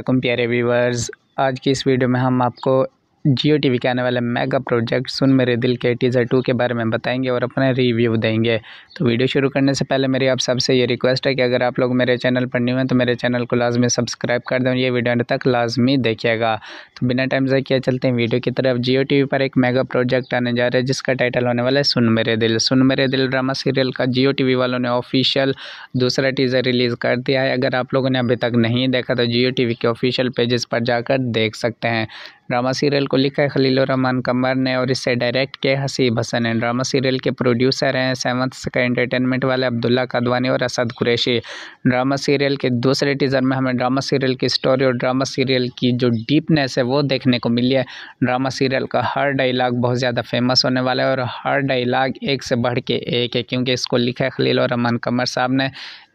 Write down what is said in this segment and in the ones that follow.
तो प्यारे व्यूवर्स आज की इस वीडियो में हम आपको जियो टी के आने वाले मेगा प्रोजेक्ट सुन मेरे दिल के टीज़र टू के बारे में बताएंगे और अपना रिव्यू देंगे तो वीडियो शुरू करने से पहले मेरी आप सबसे ये रिक्वेस्ट है कि अगर आप लोग मेरे चैनल पर न्यू हैं तो मेरे चैनल को लाजमी सब्सक्राइब कर दें ये वीडियो अंत तक लाजमी देखिएगा तो बिना टाइम से किया चलते हैं वीडियो की तरफ जियो टी पर एक मेगा प्रोजेक्ट आने जा रहा है जिसका टाइटल होने वाला है सुन मेरे दिल सुन मेरे दिल ड्रामा सीरियल का जियो टी वालों ने ऑफिशियल दूसरा टीज़र रिलीज़ कर दिया है अगर आप लोगों ने अभी तक नहीं देखा तो जियो टी के ऑफिशियल पेजेस पर जाकर देख सकते हैं ड्रामा सीरियल को लिखा है खलील रहमान कमर ने और इसे डायरेक्ट किया हसीब हसन ने ड्रामा सीरियल के प्रोड्यूसर हैं सेवंथ का एंटरटेनमेंट वाले अब्दुल्ला कादवानी और असद कुरैशी ड्रामा सीरियल के दूसरे टीज़र में हमें ड्रामा सीरियल की स्टोरी और ड्रामा सीरियल की जो डीपनेस है वो देखने को मिली है ड्रामा सीरियल का हर डायलाग बहुत ज़्यादा फेमस होने वाला है और हर डायलाग एक से बढ़ के एक है क्योंकि इसको लिखा है खलील रहमान रमान कमर साहब ने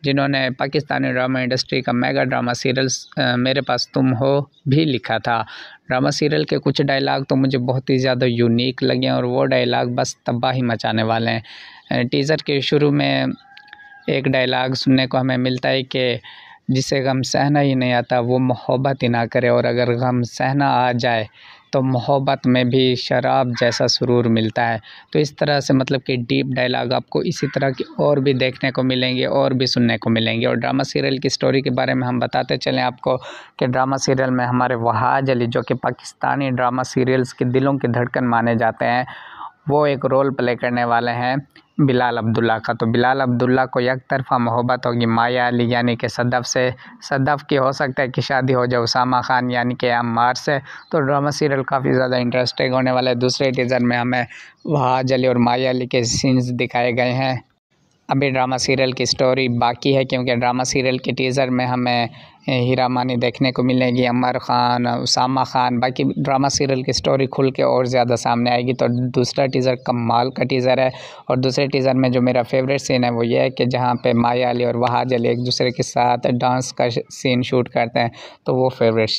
जिन्होंने पाकिस्तानी ड्रामा इंडस्ट्री का mega drama serial Mere Paas तुम हो भी लिखा था ड्रामा सीरियल के कुछ डायलॉग तो मुझे बहुत ही ज़्यादा यूनिक लगे और वो डायलॉग बस तबाही मचाने वाले हैं टीज़र के शुरू में एक डायलॉग सुनने को हमें मिलता है कि जिसे गम सहना ही नहीं आता वो मोहब्बत ही ना करे और अगर गम सहना आ जाए तो मोहब्बत में भी शराब जैसा सुरूर मिलता है तो इस तरह से मतलब कि डीप डायलॉग आपको इसी तरह की और भी देखने को मिलेंगे और भी सुनने को मिलेंगे और ड्रामा सीरियल की स्टोरी के बारे में हम बताते चलें आपको कि ड्रामा सीरियल में हमारे वहाज अली जो कि पाकिस्तानी ड्रामा सीरियल्स के दिलों की धड़कन माने जाते हैं वो एक रोल प्ले करने वाले हैं बिलाल अब्दुल्ला का तो बिलाल अब्दुल्ला को एक तरफा मोहब्बत होगी माया अली यानी कि सदफ़ से सदफ़ की हो सकता है कि शादी हो जाए उसामा खान यानी कि अमार से तो ड्रामा सीरियल काफ़ी ज़्यादा इंटरेस्टिंग होने वाला है दूसरे टीज़र में हमें वहाज अली और माया अली के सीन्स दिखाए गए हैं अभी ड्रामा सीरियल की स्टोरी बाकी है क्योंकि ड्रामा सीरियल के टीज़र में हमें हीरा मानी देखने को मिलेगी अमर ख़ान उसामा ख़ान बाकी ड्रामा सीरियल की स्टोरी खुल के और ज़्यादा सामने आएगी तो दूसरा टीज़र कमाल का टीज़र है और दूसरे टीज़र में जो मेरा फेवरेट सीन है वो ये है कि जहाँ पे माया अली और वहाज अली एक दूसरे के साथ डांस का सीन शूट करते हैं तो वो फेवरेट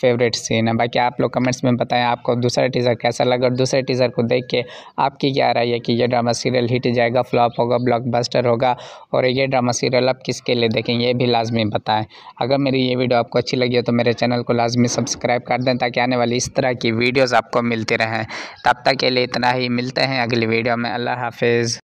फेवरेट सीन है बाकी आप लोग कमेंट्स में बताएँ आपको दूसरा टीज़र कैसा लगा और दूसरे टीज़र को देख के आपकी क्या राय है कि यह ड्रामा सीरियल हिट जाएगा फ्लॉप होगा ब्लॉक होगा और ये ड्रामा सीरियल आप किसके लिए देखें ये भी लाजमी बताएँ अगर अगर मेरी ये वीडियो आपको अच्छी लगी है तो मेरे चैनल को लाजमी सब्सक्राइब कर दें ताकि आने वाली इस तरह की वीडियोज़ आपको मिलती रहें तब तक के लिए इतना ही मिलते हैं अगली वीडियो में अल्लाह हाफिज़